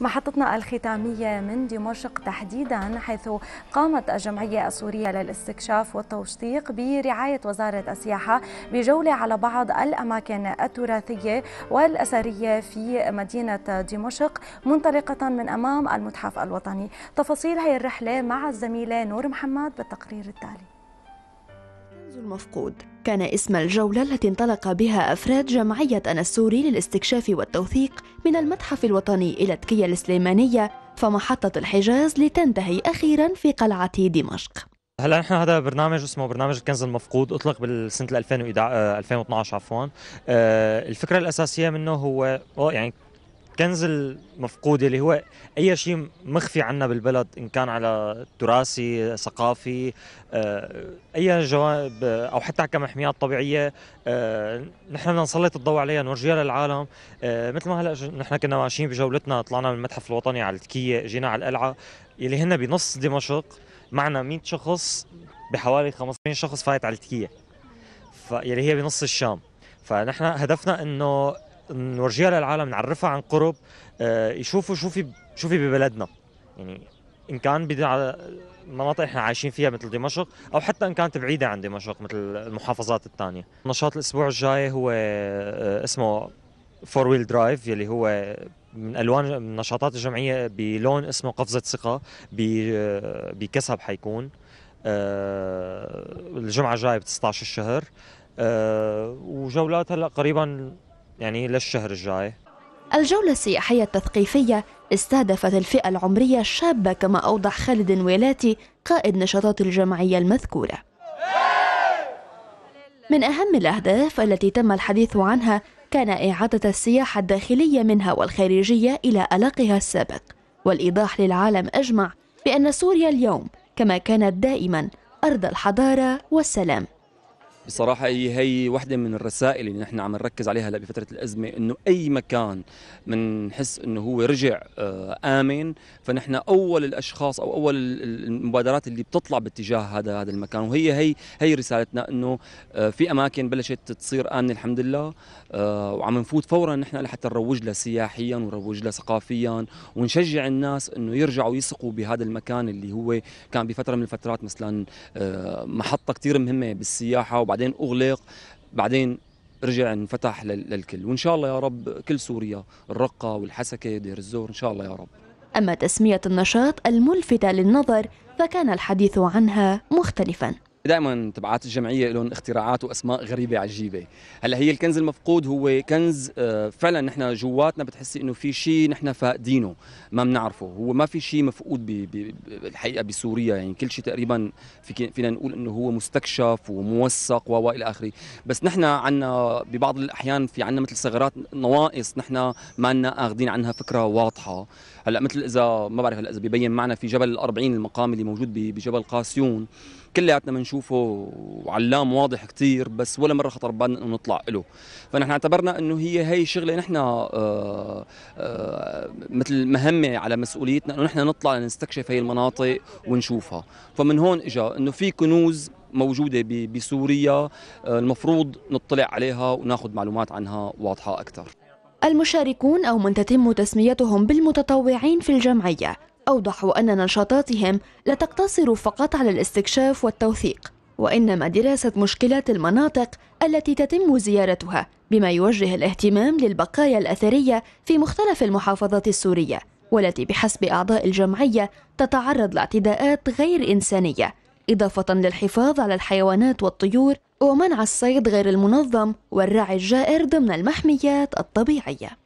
محطتنا الختامية من دمشق تحديدا حيث قامت الجمعية السورية للاستكشاف والتوثيق برعاية وزارة السياحة بجولة على بعض الأماكن التراثية والأثرية في مدينة دمشق منطلقة من أمام المتحف الوطني تفاصيل هذه الرحلة مع الزميلة نور محمد بالتقرير التالي الكنز المفقود كان اسم الجولة التي انطلق بها أفراد جمعية أنا السوري للاستكشاف والتوثيق من المتحف الوطني إلى تكية السليمانية فمحطة الحجاز لتنتهي أخيرا في قلعة دمشق هلا نحن هذا برنامج اسمه برنامج الكنز المفقود اطلق بالسنه 2012 عفوا آه، الفكره الاساسيه منه هو يعني الكنز المفقود اللي هو اي شيء مخفي عنا بالبلد ان كان على تراثي ثقافي آه، اي جوانب او حتى كمحميات طبيعيه آه، نحن بدنا نسلط الضوء عليها نورجيها للعالم آه، مثل ما هلا نحن كنا ماشيين بجولتنا طلعنا من المتحف الوطني على التكيه جينا على القلعه اللي هن بنص دمشق معنا 100 شخص بحوالي 15 شخص فايت على التكيه فاللي هي بنص الشام فنحن هدفنا انه نورجيها للعالم نعرفها عن قرب آه، يشوفوا شو في شو في ببلدنا يعني ان كان على مناطق احنا عايشين فيها مثل دمشق او حتى ان كانت بعيده عن دمشق مثل المحافظات الثانيه نشاط الاسبوع الجاي هو آه، اسمه فور ويل درايف يلي هو من الوان من نشاطات الجمعيه بلون اسمه قفزه ثقه آه، بكسب حيكون الجمعه الجايه ب 19 الشهر وجولات هلا قريبا يعني للشهر الجاي الجولة السياحية التثقيفية استهدفت الفئة العمرية الشابة كما أوضح خالد ويلاتي قائد نشاطات الجمعية المذكورة من أهم الأهداف التي تم الحديث عنها كان إعادة السياحة الداخلية منها والخارجية إلى ألقها السابق والإيضاح للعالم أجمع بأن سوريا اليوم كما كانت دائما أرض الحضارة والسلام بصراحة هي هي واحدة من الرسائل اللي نحن عم نركز عليها هلا بفترة الأزمة إنه أي مكان بنحس إنه هو رجع آه، آمن فنحن أول الأشخاص أو أول المبادرات اللي بتطلع باتجاه هذا هذا المكان وهي هي هي رسالتنا إنه آه، في أماكن بلشت تصير آمنة الحمد لله آه، وعم نفوت فورا نحن لحتى نروج لها سياحيا ونروج لها ثقافيا ونشجع الناس إنه يرجعوا يثقوا بهذا المكان اللي هو كان بفترة من الفترات مثلا محطة كثير مهمة بالسياحة بعدين أغلق بعدين رجع انفتح للكل وإن شاء الله يا رب كل سوريا الرقة والحسكة دير الزور إن شاء الله يا رب أما تسمية النشاط الملفتة للنظر فكان الحديث عنها مختلفاً دائما تبعات الجمعيه لهم اختراعات واسماء غريبه عجيبه هلا هي الكنز المفقود هو كنز آه، فعلا نحن جواتنا بتحسي انه في شيء نحن فاقدينه ما بنعرفه هو ما في شيء مفقود بالحقيقه بسوريا يعني كل شيء تقريبا فينا نقول انه هو مستكشف وموثق والى اخره بس نحن عندنا ببعض الاحيان في عندنا مثل ثغرات نواقص نحن ما لنا اخذين عنها فكره واضحه هلا مثل اذا ما بعرف هلا اذا ببين معنا في جبل ال40 المقام اللي موجود بجبل قاسيون كلياتنا بنشوف بنشوفه علام واضح كثير بس ولا مره خطر ببالنا انه نطلع له فنحن اعتبرنا انه هي هي شغله نحن آه، آه، مثل مهمه على مسؤوليتنا انه نحن نطلع نستكشف هي المناطق ونشوفها فمن هون اجى انه في كنوز موجوده بسوريا آه، المفروض نطلع عليها وناخذ معلومات عنها واضحه اكثر المشاركون او من تتم تسميتهم بالمتطوعين في الجمعيه أوضحوا أن نشاطاتهم لا تقتصر فقط على الاستكشاف والتوثيق وإنما دراسة مشكلات المناطق التي تتم زيارتها بما يوجه الاهتمام للبقايا الأثرية في مختلف المحافظات السورية والتي بحسب أعضاء الجمعية تتعرض لاعتداءات غير إنسانية إضافة للحفاظ على الحيوانات والطيور ومنع الصيد غير المنظم والرعي الجائر ضمن المحميات الطبيعية